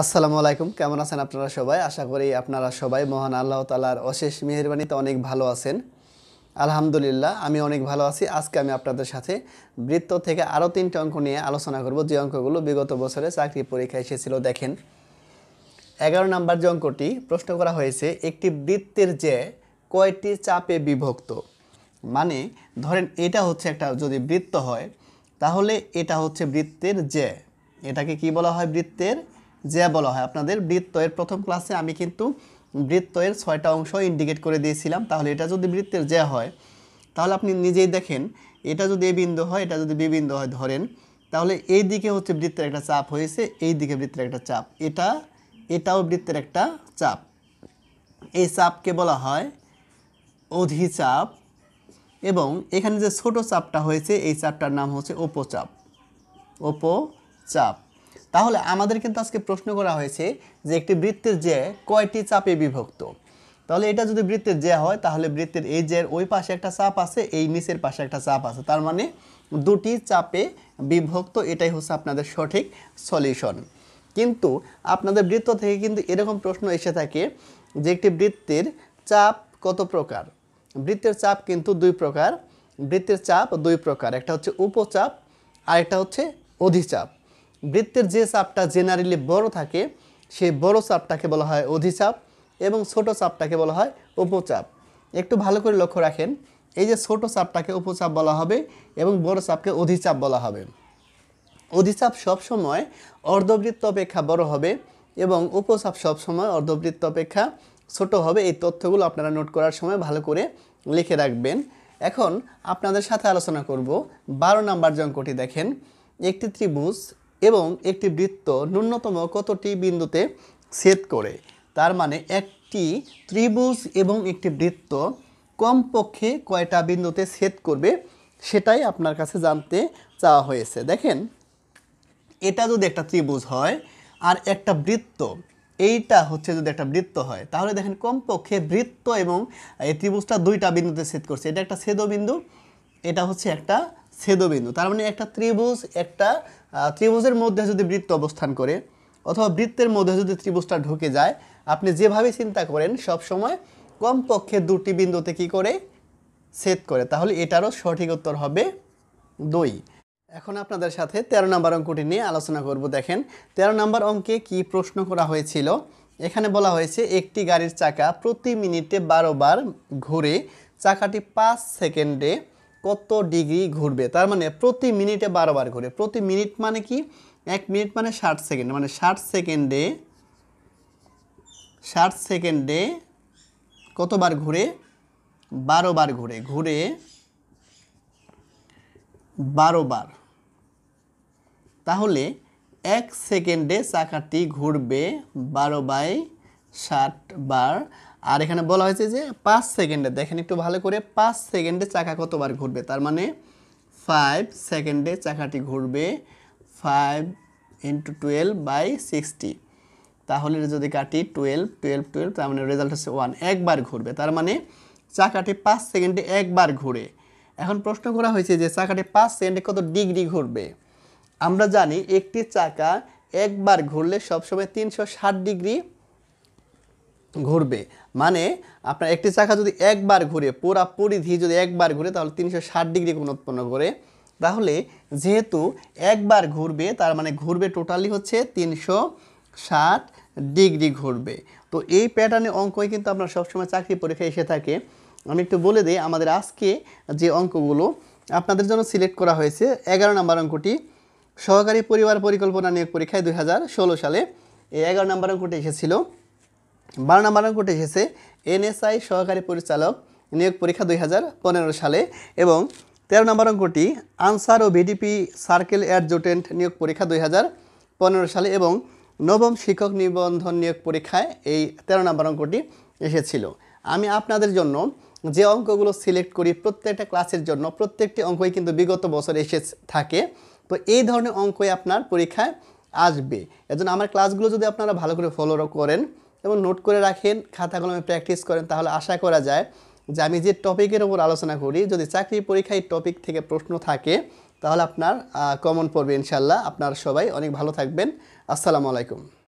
আসসালামু আলাইকুম কেমন আছেন আপনারা সবাই আশা করি আপনারা সবাই মহান আল্লাহ তালার অশেষ মেহরবানিতে অনেক ভালো আছেন আলহামদুলিল্লাহ আমি অনেক ভালো আছি আজকে আমি আপনাদের সাথে বৃত্ত থেকে আরও তিনটে অঙ্ক নিয়ে আলোচনা করব যে অঙ্কগুলো বিগত বছরে চাকরি পরীক্ষায় এসেছিল দেখেন এগারো নাম্বার যে অঙ্কটি প্রশ্ন করা হয়েছে একটি বৃত্তের যে কয়টি চাপে বিভক্ত মানে ধরেন এটা হচ্ছে একটা যদি বৃত্ত হয় তাহলে এটা হচ্ছে বৃত্তের যে এটাকে কি বলা হয় বৃত্তের যে বলা হয় আপনাদের বৃত্তয়ের প্রথম ক্লাসে আমি কিন্তু বৃত্তয়ের ছয়টা অংশ ইন্ডিকেট করে দিয়েছিলাম তাহলে এটা যদি বৃত্তের জ্যা হয় তাহলে আপনি নিজেই দেখেন এটা যদি এ বিন্দু হয় এটা যদি বি বিন্দু হয় ধরেন তাহলে এই দিকে হচ্ছে বৃত্তের একটা চাপ হয়েছে এই দিকে বৃত্তের একটা চাপ এটা এটাও বৃত্তের একটা চাপ এই চাপকে বলা হয় অধিচাপ এবং এখানে যে ছোট চাপটা হয়েছে এই চাপটার নাম হচ্ছে ওপোচাপ ওপোচাপ তাহলে আমাদের কিন্তু আজকে প্রশ্ন করা হয়েছে যে একটি বৃত্তের যে কয়টি চাপে বিভক্ত তাহলে এটা যদি বৃত্তের যে হয় তাহলে বৃত্তের এই জের ওই পাশে একটা চাপ আছে এই নিচের পাশে একটা চাপ আছে তার মানে দুটি চাপে বিভক্ত এটাই হচ্ছে আপনাদের সঠিক সলিউশন কিন্তু আপনাদের বৃত্ত থেকে কিন্তু এরকম প্রশ্ন এসে থাকে যে একটি বৃত্তের চাপ কত প্রকার বৃত্তের চাপ কিন্তু দুই প্রকার বৃত্তের চাপ দুই প্রকার একটা হচ্ছে উপচাপ আর একটা হচ্ছে অধিচাপ বৃত্তের যে চাপটা জেনারেলি বড় থাকে সেই বড় চাপটাকে বলা হয় অধিচাপ এবং ছোট চাপটাকে বলা হয় উপচাপ একটু ভালো করে লক্ষ্য রাখেন এই যে ছোট চাপটাকে উপচাপ বলা হবে এবং বড় চাপকে অধিচাপ বলা হবে অধিচাপ সবসময় অর্ধবৃত্ত অপেক্ষা বড় হবে এবং উপচাপ সবসময় অর্ধবৃত্ত অপেক্ষা ছোট হবে এই তথ্যগুলো আপনারা নোট করার সময় ভালো করে লিখে রাখবেন এখন আপনাদের সাথে আলোচনা করব বারো নাম্বার জঙ্কটি দেখেন একটি ত্রিভুজ এবং একটি বৃত্ত ন্যূনতম কতটি বিন্দুতে ছেদ করে তার মানে একটি ত্রিভুজ এবং একটি বৃত্ত কমপক্ষে কয়টা বিন্দুতে ছেদ করবে সেটাই আপনার কাছে জানতে চাওয়া হয়েছে দেখেন এটা যদি একটা ত্রিভুজ হয় আর একটা বৃত্ত এইটা হচ্ছে যদি একটা বৃত্ত হয় তাহলে দেখেন কমপক্ষে বৃত্ত এবং এই ত্রিভুজটা দুইটা বিন্দুতে ছেদ করছে এটা একটা ছেদবিন্দু এটা হচ্ছে একটা ছেদবিন্দু তার মানে একটা ত্রিভুজ একটা ত্রিভুজের মধ্যে যদি বৃত্ত অবস্থান করে অথবা বৃত্তের মধ্যে যদি ত্রিভুজটা ঢুকে যায় আপনি যেভাবে চিন্তা করেন সব সময় কমপক্ষে দুটি বিন্দুতে কি করে ছেদ করে তাহলে এটারও সঠিক উত্তর হবে দুই এখন আপনাদের সাথে ১৩ নম্বর অঙ্কটি নিয়ে আলোচনা করব দেখেন ১৩ নম্বর অঙ্কে কি প্রশ্ন করা হয়েছিল এখানে বলা হয়েছে একটি গাড়ির চাকা প্রতি মিনিটে বারো বার ঘুরে চাকাটি পাঁচ সেকেন্ডে কত ডিগ্রি ঘুরবে তার মানে প্রতি মিনিটে বারোবার ঘুরে প্রতি মিনিট মানে কি এক মিনিট মানে ষাট সেকেন্ড মানে ষাট সেকেন্ডে ষাট সেকেন্ডে কতবার ঘুরে বারোবার ঘুরে ঘুরে বারোবার তাহলে এক সেকেন্ডে চাকাটি ঘুরবে বারো বাই ষাট বার আর এখানে বলা হয়েছে যে পাঁচ সেকেন্ডে দেখেন একটু ভালো করে পাঁচ সেকেন্ডে চাকা কতবার ঘুরবে তার মানে ফাইভ সেকেন্ডে চাকাটি ঘুরবে five into twelve by sixty তাহলে যদি কাটি টুয়েলভ টুয়েলভ টুয়েলভ তার মানে রেজাল্ট হচ্ছে ওয়ান একবার ঘুরবে তার মানে চাকাটি পাঁচ সেকেন্ডে একবার ঘুরে এখন প্রশ্ন করা হয়েছে যে চাকাটি পাঁচ সেকেন্ডে কত ডিগ্রি ঘুরবে আমরা জানি একটি চাকা একবার ঘুরলে সবসময় তিনশো ষাট ডিগ্রি ঘুরবে মানে আপনার একটি চাকা যদি একবার ঘুরে পুরা পরিধি যদি একবার ঘুরে তাহলে তিনশো ষাট ডিগ্রি কোন উৎপন্ন করে তাহলে যেহেতু একবার ঘুরবে তার মানে ঘুরবে টোটালি হচ্ছে তিনশো ষাট ডিগ্রি ঘুরবে তো এই প্যাটার্নে অঙ্কই কিন্তু আপনার সবসময় চাকরি পরীক্ষা এসে থাকে আমি একটু বলে দিই আমাদের আজকে যে অঙ্কগুলো আপনাদের জন্য সিলেক্ট করা হয়েছে এগারো নম্বর অঙ্কটি সহকারী পরিবার পরিকল্পনা নিয়োগ পরীক্ষায় দুই সালে এই এগারো নম্বর অঙ্কটি এসেছিল বারো নম্বর অঙ্কটি এসেছে এনএসআই সহকারী পরিচালক নিয়োগ পরীক্ষা দুই সালে এবং তেরো নম্বর অঙ্কটি আনসার ও ভিডিপি সার্কেল অ্যাডজুটেন্ট নিয়োগ পরীক্ষা দুই সালে এবং নবম শিক্ষক নিবন্ধন নিয়োগ পরীক্ষায় এই তেরো নম্বর অঙ্কটি এসেছিল আমি আপনাদের জন্য যে অঙ্কগুলো সিলেক্ট করি প্রত্যেকটা ক্লাসের জন্য প্রত্যেকটি অঙ্কই কিন্তু বিগত বছর এসে থাকে তো এই ধরনের অঙ্কই আপনার পরীক্ষায় আসবে এজন্য আমার ক্লাসগুলো যদি আপনারা ভালো করে ফলো করেন এবং নোট করে রাখেন খাতা কলমে প্র্যাকটিস করেন তাহলে আশা করা যায় যে আমি যে টপিকের ওপর আলোচনা করি যদি চাকরি পরীক্ষায় টপিক থেকে প্রশ্ন থাকে তাহলে আপনার কমন পড়বে ইনশাল্লাহ আপনার সবাই অনেক ভালো থাকবেন আসসালামু আলাইকুম